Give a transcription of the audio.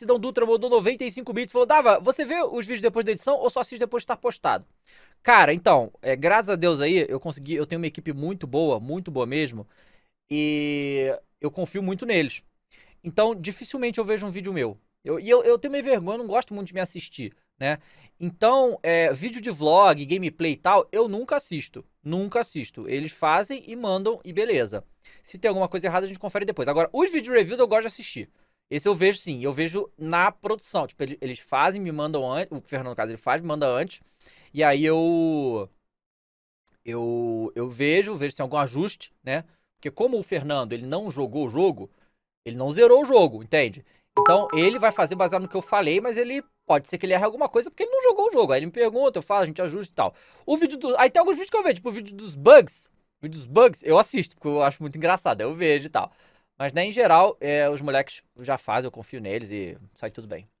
Sidão Dutra mandou 95 bits. Falou, Dava, você vê os vídeos depois da edição ou só assiste depois de estar postado? Cara, então, é, graças a Deus aí, eu consegui. Eu tenho uma equipe muito boa, muito boa mesmo. E eu confio muito neles. Então, dificilmente eu vejo um vídeo meu. Eu, e eu, eu tenho meio vergonha, eu não gosto muito de me assistir, né? Então, é, vídeo de vlog, gameplay e tal, eu nunca assisto. Nunca assisto. Eles fazem e mandam e beleza. Se tem alguma coisa errada, a gente confere depois. Agora, os vídeo reviews eu gosto de assistir. Esse eu vejo sim, eu vejo na produção. Tipo, eles fazem, me mandam antes. O Fernando, no caso, ele faz, me manda antes. E aí eu. Eu, eu vejo, vejo se tem algum ajuste, né? Porque como o Fernando ele não jogou o jogo, ele não zerou o jogo, entende? Então ele vai fazer baseado no que eu falei, mas ele pode ser que ele erre alguma coisa porque ele não jogou o jogo. Aí ele me pergunta, eu falo, a gente ajusta e tal. O vídeo do. Aí tem alguns vídeos que eu vejo, tipo o vídeo dos bugs. O vídeo dos bugs, eu assisto, porque eu acho muito engraçado, eu vejo e tal. Mas, né, em geral, é, os moleques já fazem, eu confio neles e sai tudo bem.